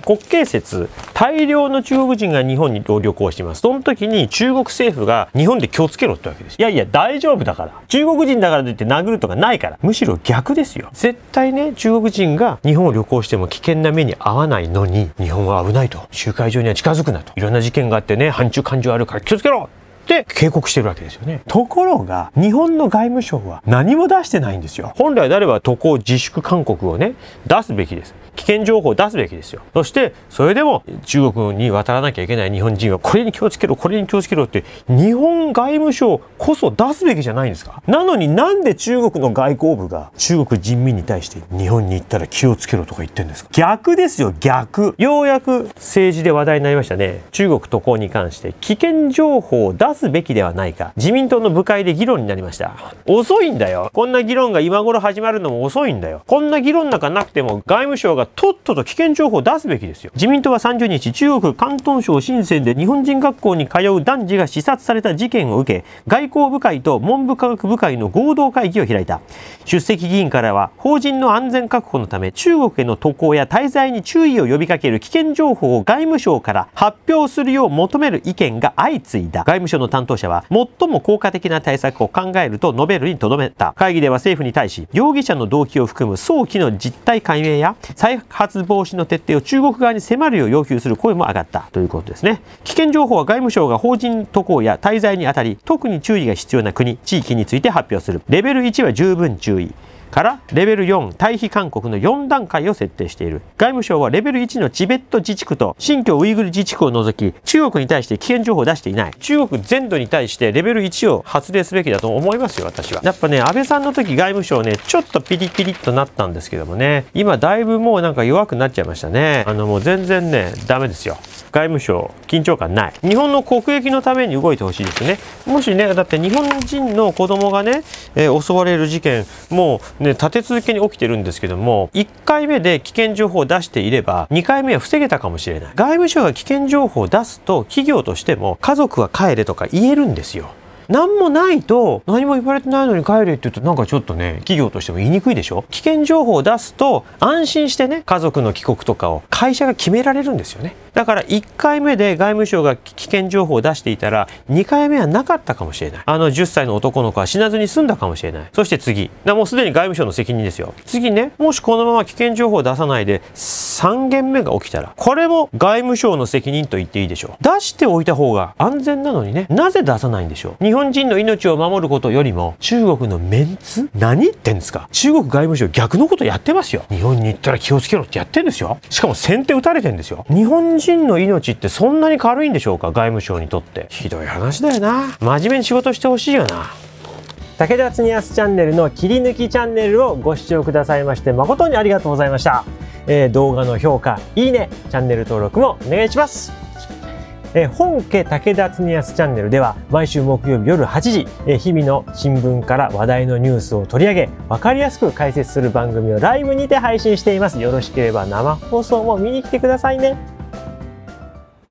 国慶節大量の中国人が日本に旅行しますその時に中国政府が日本で気をつけろってわけですいやいや大丈夫だから中国人だからといって殴るとかないからむしろ逆ですよ絶対ね中国人が日本を旅行しても危険な目に遭わないのに日本は危ないと集会場には近づくなといろんな事件があってね反中感情あるから気をつけろっ警告してるわけですよね。ところが、日本の外務省は何も出してないんですよ。本来であれば渡航自粛勧告をね、出すべきです。危険情報を出すべきですよそしてそれでも中国に渡らなきゃいけない日本人はこれに気をつけろこれに気をつけろって日本外務省こそ出すべきじゃないんですかなのになんで中国の外交部が中国人民に対して日本に行ったら気をつけろとか言ってんですか逆ですよ逆ようやく政治で話題になりましたね中国渡航に関して危険情報を出すべきではないか自民党の部会で議論になりました遅いんだよこんな議論が今頃始まるのも遅いんだよこんな議論なんかなくても外務省ががとっとと危険情報を出すべきですよ自民党は30日中国広東省深センで日本人学校に通う男児が刺殺された事件を受け外交部会と文部科学部会の合同会議を開いた出席議員からは法人の安全確保のため中国への渡航や滞在に注意を呼びかける危険情報を外務省から発表するよう求める意見が相次いだ外務省の担当者は最も効果的な対策を考えると述べるにとどめた会議では政府に対し容疑者の動機を含む早期の実態解明や再再発防止の徹底を中国側に迫るよう要求する声も上がったということですね危険情報は外務省が法人渡航や滞在にあたり特に注意が必要な国地域について発表するレベル1は十分注意からレベル4退避勧告の4段階を設定している外務省はレベル1のチベット自治区と新疆ウイグル自治区を除き中国に対して危険情報を出していない中国全土に対してレベル1を発令すべきだと思いますよ私はやっぱね安倍さんの時外務省ねちょっとピリピリっとなったんですけどもね今だいぶもうなんか弱くなっちゃいましたねあのもう全然ねダメですよ外務省緊張感ない日本の国益のために動いてほしいですねもしねだって日本人の子供がね、えー、襲われる事件もうで立て続けに起きてるんですけども1回目で危険情報を出していれば2回目は防げたかもしれない外務省が危険情報を出すと企業としても家族は帰れとか言えるんですよ何もないと何も言われてないのに帰れって言うとなんかちょっとね企業としても言いにくいでしょ危険情報を出すと安心してね家族の帰国とかを会社が決められるんですよねだから1回目で外務省が危険情報を出していたら2回目はなかったかもしれないあの10歳の男の子は死なずに済んだかもしれないそして次もうすでに外務省の責任ですよ次ねもしこのまま危険情報を出さないで3件目が起きたらこれも外務省の責任と言っていいでしょう出しておいた方が安全なのにねなぜ出さないんでしょう日本人の命を守ることよりも中国のメンツ何言ってんですか中国外務省逆のことやってますよ日本に行ったら気をつけろってやってんですよしかも先手打たれてんですよ日本人の命ってそんなに軽いんでしょうか外務省にとってひどい話だよな真面目に仕事してほしいよな武田恒康チャンネルの切り抜きチャンネルをご視聴くださいまして誠にありがとうございました、えー、動画の評価いいねチャンネル登録もお願いしますえー、本家武田恒康チャンネルでは毎週木曜日夜8時、えー、日々の新聞から話題のニュースを取り上げ分かりやすく解説する番組をライブにて配信していますよろしければ生放送も見に来てくださいね